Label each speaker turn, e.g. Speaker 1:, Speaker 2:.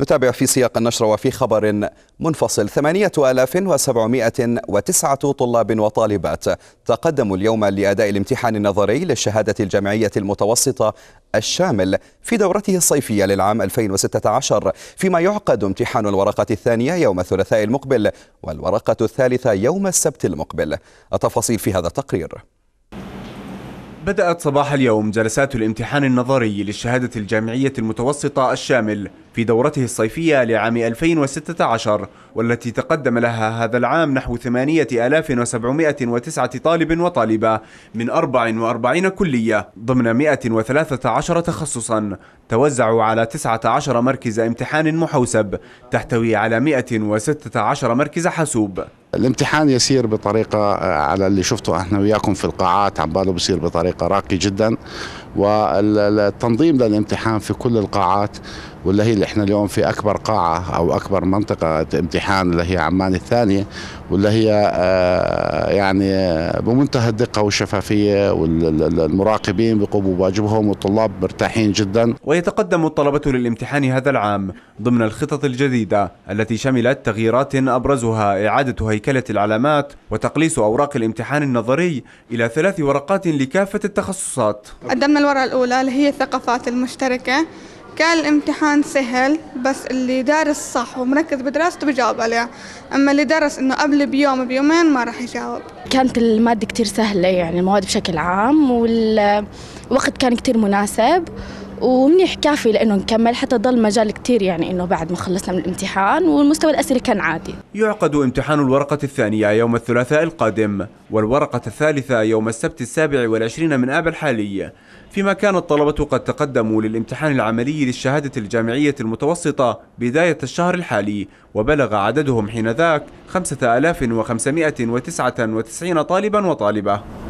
Speaker 1: نتابع في سياق النشر وفي خبر منفصل 8709 طلاب وطالبات تقدموا اليوم لأداء الامتحان النظري للشهادة الجامعية المتوسطة الشامل في دورته الصيفية للعام 2016 فيما يعقد امتحان الورقة الثانية يوم الثلاثاء المقبل والورقة الثالثة يوم السبت المقبل التفاصيل في هذا التقرير
Speaker 2: بدأت صباح اليوم جلسات الامتحان النظري للشهادة الجامعية المتوسطة الشامل في دورته الصيفية لعام 2016 والتي تقدم لها هذا العام نحو 8709 طالب وطالبة من 44 كلية ضمن 113 تخصصا توزعوا على 19 مركز امتحان محوسب تحتوي على 116 مركز حاسوب الامتحان
Speaker 3: يسير بطريقة آه، على اللي شفته احنا وياكم في القاعات عم باله بصير بطريقة راقية جدا والتنظيم للامتحان في كل القاعات واللي هي اللي احنا اليوم في اكبر قاعة او اكبر منطقة امتحان اللي هي عمان الثانية واللي هي آه، يعني آه، بمنتهى الدقة والشفافية والمراقبين بيقوموا بواجبهم والطلاب مرتاحين جدا
Speaker 2: ويتقدم الطلبة للامتحان هذا العام ضمن الخطط الجديدة التي شملت تغييرات ابرزها اعادة هي هيكلة العلامات وتقليص أوراق الامتحان النظري إلى ثلاث ورقات لكافة التخصصات
Speaker 4: قدمنا الورقة الأولى اللي هي الثقافات المشتركة كان الامتحان سهل بس اللي دارس صح ومركز بدراسته بجاوب عليه أما اللي درس إنه قبل بيوم بيومين ما راح يجاوب
Speaker 5: كانت المادة كتير سهلة يعني المواد بشكل عام والوقت كان كتير مناسب ومنيح كافي لانه نكمل حتى ضل مجال كثير يعني انه بعد ما خلصنا من الامتحان والمستوى الاسري كان عادي.
Speaker 2: يعقد امتحان الورقه الثانيه يوم الثلاثاء القادم والورقه الثالثه يوم السبت السابع والعشرين من اب الحالي. فيما كان الطلبة قد تقدموا للامتحان العملي للشهادة الجامعية المتوسطة بداية الشهر الحالي وبلغ عددهم حينذاك 5599 طالبا وطالبة